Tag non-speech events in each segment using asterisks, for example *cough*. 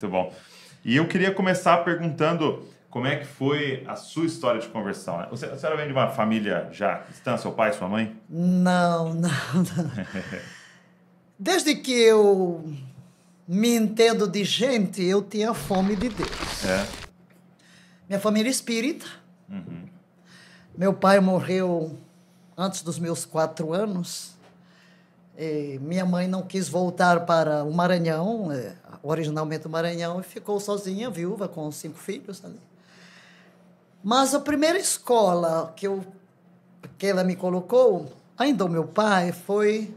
Muito bom. E eu queria começar perguntando como é que foi a sua história de conversão. Né? Você, a senhora vem de uma família já cristã, seu pai, sua mãe? Não, *laughs* não, não. Desde que eu me entendo de gente, eu tinha fome de Deus. É. Minha família é espírita. Uhum. Meu pai morreu antes dos meus quatro anos. E é, minha mãe não quis voltar para o Maranhão, é, originalmente o Maranhão, e ficou sozinha, viúva, com cinco filhos ali. Né? Mas a primeira escola que, eu, que ela me colocou, ainda o meu pai, foi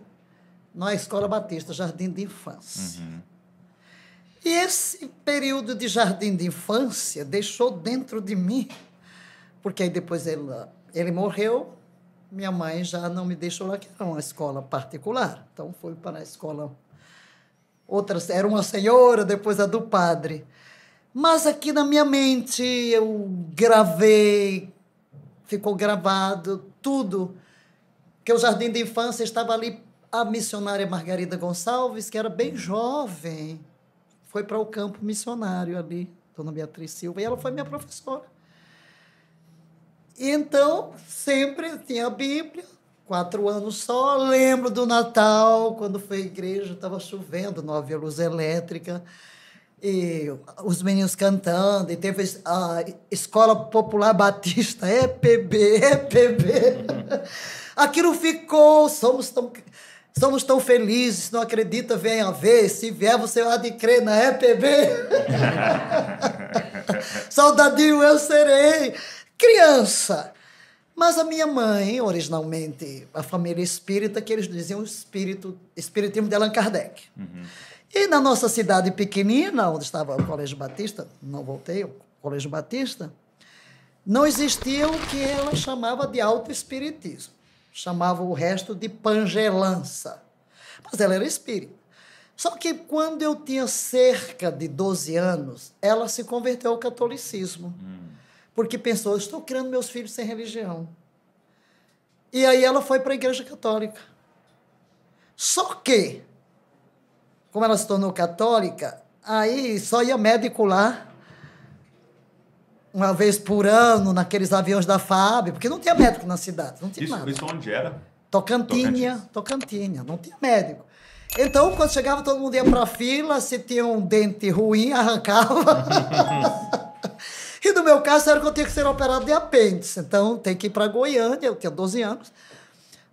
na Escola Batista Jardim de Infância. Uhum. E esse período de jardim de infância deixou dentro de mim, porque aí depois ele, ele morreu, minha mãe já não me deixou lá, que era uma escola particular. Então, foi para a escola. Outra, era uma senhora, depois a do padre. Mas aqui na minha mente eu gravei, ficou gravado tudo, que o jardim de infância estava ali a missionária Margarida Gonçalves, que era bem jovem, foi para o campo missionário ali, Dona Beatriz Silva, e ela foi minha professora. Então, sempre tinha a Bíblia, quatro anos só. Lembro do Natal, quando foi à igreja, estava chovendo, não havia luz elétrica. E os meninos cantando, e teve a Escola Popular Batista, EPB, EPB. *laughs* Aquilo ficou, somos tão, somos tão felizes, se não acredita, venha ver, se vier você há de crer na EPB. *laughs* Saudadinho eu serei criança. Mas a minha mãe, originalmente, a família espírita, que eles diziam espírito, espiritismo de Allan Kardec. Uhum. E na nossa cidade pequenina, onde estava o Colégio Batista, não voltei, o Colégio Batista, não existia o que ela chamava de autoespiritismo. Chamava o resto de pangelança. Mas ela era espírita. Só que quando eu tinha cerca de 12 anos, ela se converteu ao catolicismo. Uhum porque pensou: estou criando meus filhos sem religião. E aí ela foi para a Igreja Católica. Só que, como ela se tornou católica, aí só ia médico lá uma vez por ano naqueles aviões da FAB, porque não tinha médico na cidade, não tinha isso, nada. Isso onde era? Tocantinha, Tocantinha, não tinha médico. Então, quando chegava, todo mundo ia para a fila, se tinha um dente ruim, *laughs* arrancava. *laughs* E no meu caso era que eu tinha que ser operado de apêndice. Então tem que ir para Goiânia, eu tinha 12 anos.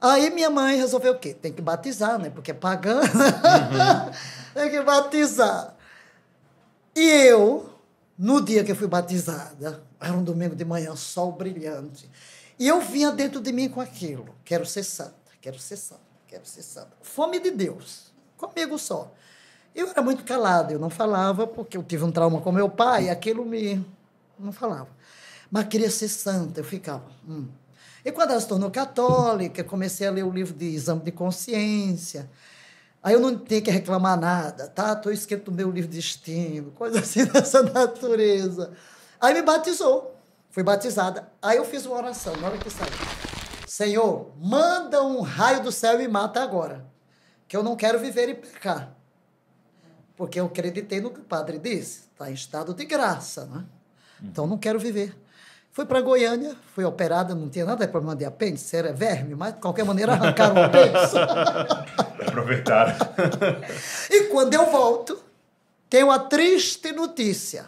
Aí minha mãe resolveu o quê? Tem que batizar, né? Porque é pagã. Uhum. *laughs* tem que batizar. E eu, no dia que fui batizada, era um domingo de manhã, sol brilhante. E eu vinha dentro de mim com aquilo: quero ser santa, quero ser santa, quero ser santa. Fome de Deus, comigo só. Eu era muito calada, eu não falava, porque eu tive um trauma com meu pai, aquilo me não falava. Mas queria ser santa, eu ficava. Hum. E quando ela se tornou católica, comecei a ler o livro de exame de consciência. Aí eu não tinha que reclamar nada, tá? Estou escrito no meu livro de estímulo, coisa assim *laughs* dessa natureza. Aí me batizou, fui batizada. Aí eu fiz uma oração, na hora que saiu. Senhor, manda um raio do céu e mata agora, que eu não quero viver e pecar. Porque eu acreditei no que o padre disse, está em estado de graça, né? Então não quero viver. Fui para Goiânia, fui operada, não tinha nada de problema de apêndice, era verme, mas de qualquer maneira arrancaram o apêndice. *laughs* Aproveitaram. *laughs* e quando eu volto, tem uma triste notícia.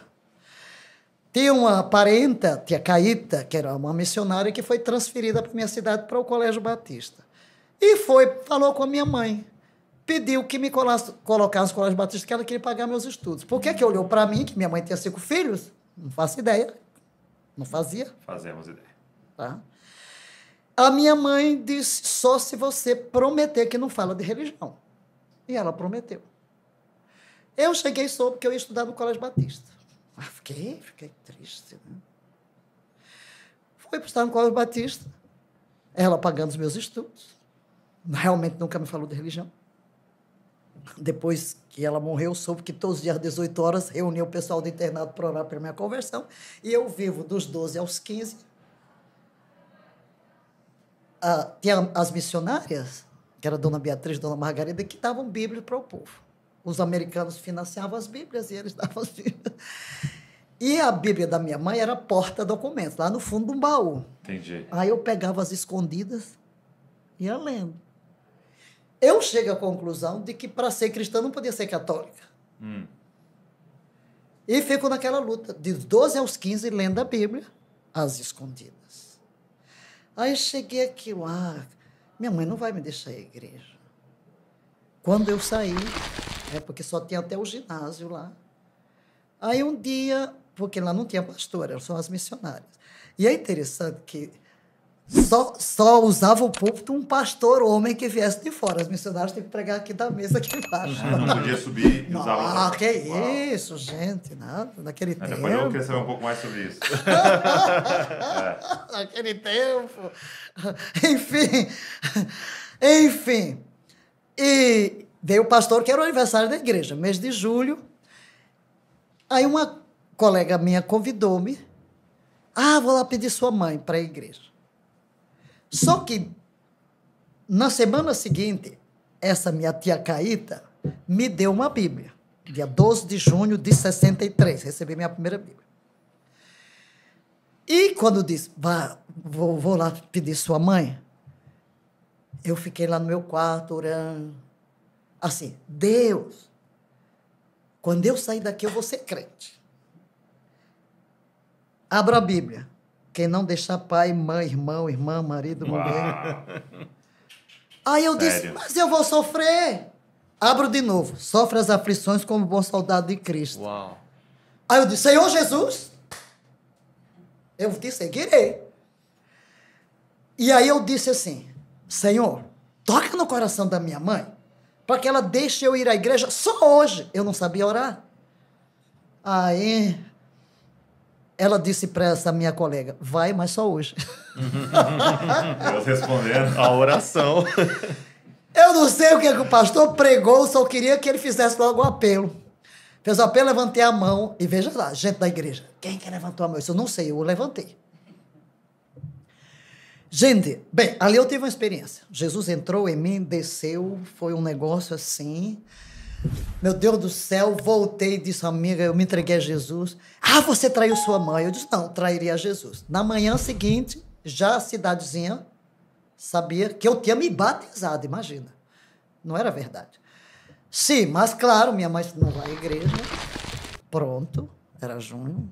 Tem uma parenta, tia Caíta, que era uma missionária, que foi transferida para minha cidade, para o Colégio Batista. E foi, falou com a minha mãe. Pediu que me colasse, colocasse no Colégio Batista, que ela queria pagar meus estudos. Por que, que olhou para mim, que minha mãe tinha cinco filhos? Não faço ideia. Não fazia. Fazemos ideia. Tá? A minha mãe disse: só se você prometer que não fala de religião. E ela prometeu. Eu cheguei soube que eu ia estudar no Colégio Batista. Ah, fiquei, fiquei triste, né? Fui estudar no Colégio Batista. Ela pagando os meus estudos. Realmente nunca me falou de religião depois que ela morreu, soube que todos os dias às 18 horas reunia o pessoal do internado para orar pela minha conversão. E eu vivo dos 12 aos 15. Ah, tinha as missionárias, que era Dona Beatriz Dona Margarida, que davam Bíblia para o povo. Os americanos financiavam as Bíblias e eles *laughs* davam as Bíblias. E a Bíblia da minha mãe era porta-documentos, lá no fundo de um baú. Entendi. Aí eu pegava as escondidas e ia lendo. Eu chego à conclusão de que para ser cristã não podia ser católica. Hum. E fico naquela luta, de 12 aos 15, lendo a Bíblia, às escondidas. Aí cheguei aqui ah, minha mãe não vai me deixar ir à igreja. Quando eu saí, é porque só tinha até o ginásio lá. Aí um dia, porque lá não tinha pastora, eram só as missionárias. E é interessante que só, só usava o púlpito um pastor homem que viesse de fora. Os missionários têm que pregar aqui da mesa aqui embaixo. Uhum. Não podia subir, não, usava Ah, que isso, gente. Nada, naquele tempo. Depois eu queria saber um pouco mais sobre isso. é. *laughs* Naquele tempo. Enfim. Enfim. E veio o pastor, que era o aniversário da igreja, mês de julho. Aí uma colega minha convidou-me. Ah, vou lá pedir sua mãe para a igreja. Só que na semana seguinte, essa minha tia Caíta me deu uma Bíblia. Dia 12 de junho de 63, recebi minha primeira Bíblia. E quando disse, vá, vou, vou lá pedir sua mãe, eu fiquei lá no meu quarto orando. Assim, Deus, quando eu sair daqui eu vou ser crente. abra a Bíblia. Quem não deixar pai, mãe, irmão, irmã, marido, mulher. *laughs* Aí eu Sério? disse, mas eu vou sofrer. Abro de novo. Sofre as aflições como bom soldado de Cristo. Uau. Aí eu disse, Senhor Jesus, eu te seguirei. E aí eu disse assim, Senhor, toca no coração da minha mãe para que ela deixe eu ir à igreja só hoje. Eu não sabia orar. Aí ela disse para essa minha colega: vai, mas só hoje. Deus *laughs* respondendo a oração. Eu não sei o que, é o pastor pregou, só queria que ele fizesse logo um apelo. Fez o apelo, levantei a mão e veja lá, gente da igreja. Quem que levantou a mão? eu não sei, eu levantei. Gente, bem, ali eu tive uma experiência. Jesus entrou em mim, desceu, foi um negócio assim. Meu Deus do céu, voltei e disse, amiga, eu me entreguei a Jesus. Ah, você traiu sua mãe. Eu disse, não, trairia a Jesus. Na manhã seguinte, já a cidadezinha sabia que eu tinha me batizado, imagina. Não era verdade. Sim, mas claro, minha mãe não vai à igreja. Pronto, era junho,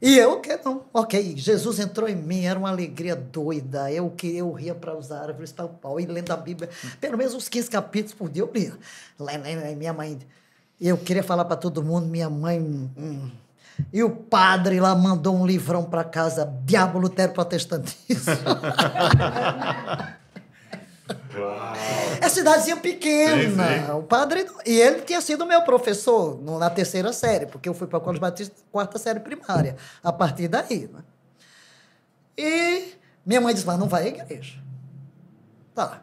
e eu que não. Ok, Jesus entrou em mim, era uma alegria doida. Eu que eu ria para os árvores, para o pau, e lendo a Bíblia. Pelo menos uns 15 capítulos por dia eu lia. Minha mãe. Eu queria falar para todo mundo, minha mãe. Hum, hum. E o padre lá mandou um livrão para casa, Diabo Lutero Protestantismo. *laughs* É cidadezinha pequena. Sim, sim. O padre. E ele tinha sido meu professor no, na terceira série, porque eu fui para o Colégio Batista, quarta série primária, a partir daí. Né? E minha mãe disse: Mas não vai à igreja. Tá.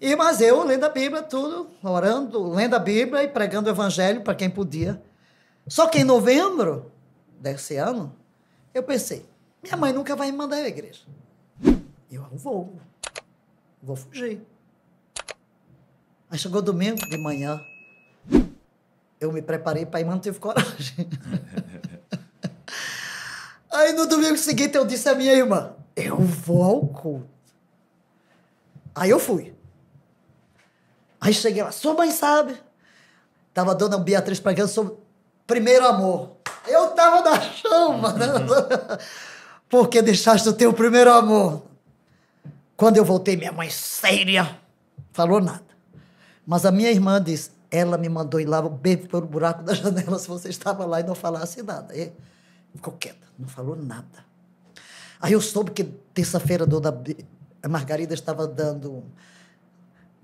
E, mas eu, lendo a Bíblia, tudo, orando, lendo a Bíblia e pregando o Evangelho para quem podia. Só que em novembro desse ano, eu pensei: minha mãe nunca vai me mandar à igreja. Eu não ah, vou vou fugir. Aí chegou domingo de manhã, eu me preparei para ir, mas não tive coragem. *laughs* Aí no domingo seguinte eu disse à minha irmã: Eu vou ao culto. Aí eu fui. Aí cheguei lá, sua mãe sabe. Tava a dona Beatriz pregando sobre primeiro amor. Eu tava na chama, né? Uhum. *laughs* Porque deixaste o teu primeiro amor. Quando eu voltei, minha mãe séria, falou nada. Mas a minha irmã disse: ela me mandou ir lá bebe pelo buraco da janela *laughs* se você estava lá e não falasse nada. E ficou quieta, não falou nada. Aí eu soube que terça-feira a dona Margarida estava dando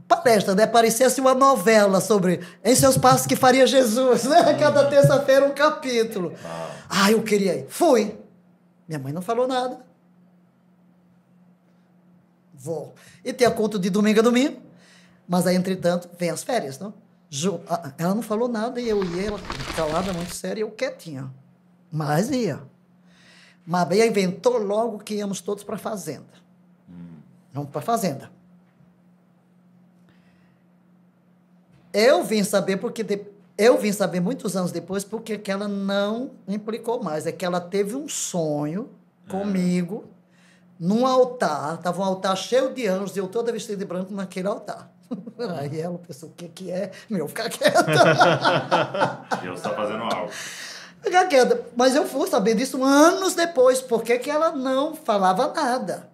palestra, né? Parecesse uma novela sobre em seus passos que faria Jesus, *laughs* né? Cada terça-feira um capítulo. Ah, eu queria ir. Fui. Minha mãe não falou nada vou. E tem a conta de domingo a domingo, mas aí, entretanto, vem as férias, não? Ju, ela não falou nada e eu ia, ela calada, muito séria, e eu quietinha. Mas ia. Mas aí inventou logo que íamos todos para a fazenda. Hum. Vamos para a fazenda. Eu vim saber porque de, eu vim saber muitos anos depois porque que ela não implicou mais, é que ela teve um sonho é. comigo. É num altar, estava um altar cheio de anjos, e eu toda vestida de branco naquele altar. *laughs* Aí ela pensou, o que, que é? Meu, ficar quieta. *laughs* Deus está fazendo algo. Ficar quieta. Mas eu fui saber disso anos depois, porque que ela não falava nada.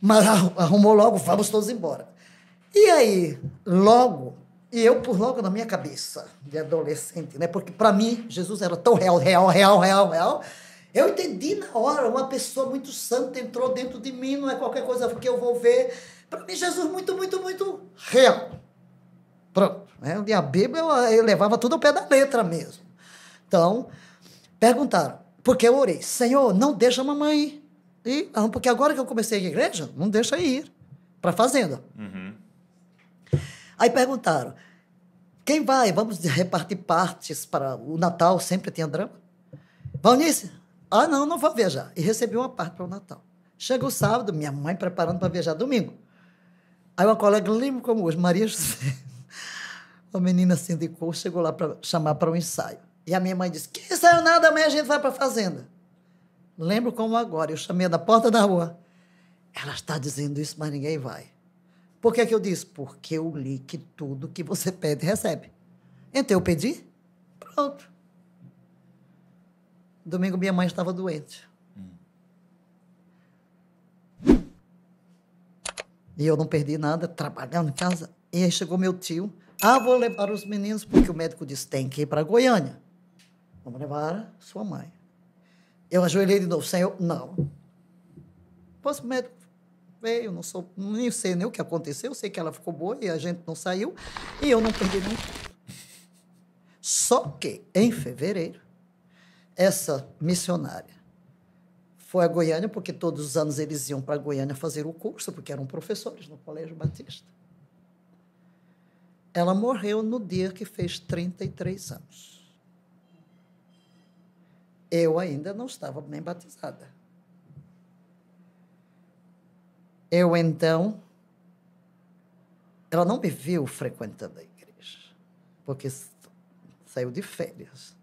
Mas arrumou logo, vamos todos embora. E aí, logo, e eu por logo na minha cabeça, de adolescente, né? Porque para mim, Jesus era tão real, real, real, real, real, eu entendi na hora, uma pessoa muito santa entrou dentro de mim, não é qualquer coisa que eu vou ver. Para mim, Jesus muito, muito, muito real. Pronto. Né? E a Bíblia eu, eu levava tudo ao pé da letra mesmo. Então, perguntaram, porque eu orei, Senhor, não deixa a mamãe ir. Não, porque agora que eu comecei a igreja, não deixa ir para a fazenda. Uhum. Aí perguntaram, quem vai? Vamos repartir partes para o Natal, sempre tinha drama. Valnice, ah, não, não vou viajar. E recebi uma parte para o Natal. Chega o sábado, minha mãe preparando para viajar domingo. Aí uma colega, lembro como hoje, Maria José, *laughs* uma menina sindicou, assim chegou lá para chamar para um ensaio. E a minha mãe disse: Que ensaio nada, amanhã a gente vai para a fazenda. Lembro como agora, eu chamei da porta da rua. Ela está dizendo isso, mas ninguém vai. Por que, é que eu disse? Porque eu li que tudo que você pede, recebe. Então eu pedi, pronto. Domingo minha mãe estava doente. Hum. E eu não perdi nada, trabalhando em casa. E aí chegou meu tio. Ah, vou levar os meninos, porque o médico disse tem que ir para Goiânia. Vamos levar sua mãe. Eu ajoelhei de novo, Senhor, não. Posso médico veio, não sou, nem sei nem o que aconteceu, sei que ela ficou boa e a gente não saiu, e eu não perdi nem. Só que em fevereiro essa missionária foi a Goiânia, porque todos os anos eles iam para Goiânia fazer o curso, porque eram professores no Colégio Batista. Ela morreu no dia que fez 33 anos. Eu ainda não estava nem batizada. Eu então. Ela não me viu frequentando a igreja, porque saiu de férias.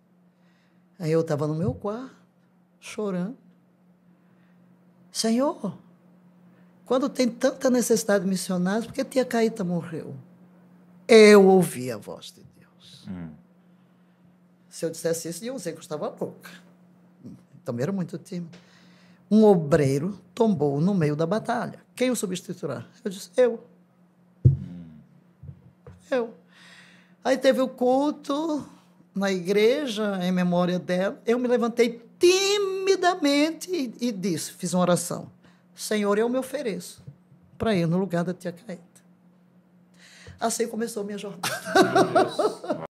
Aí eu estava no meu quarto, chorando. Senhor, quando tem tanta necessidade de missionários, que tia Caíta morreu? Eu ouvi a voz de Deus. Hum. Se eu dissesse isso, eu dizer que eu estava louca. Também então, era muito tímido. Um obreiro tombou no meio da batalha. Quem o substituirá? Eu disse, eu. Hum. Eu. Aí teve o culto, na igreja em memória dela, eu me levantei timidamente e, e disse, fiz uma oração. Senhor, eu me ofereço para ir no lugar da tia Caeta. Assim começou minha jornada.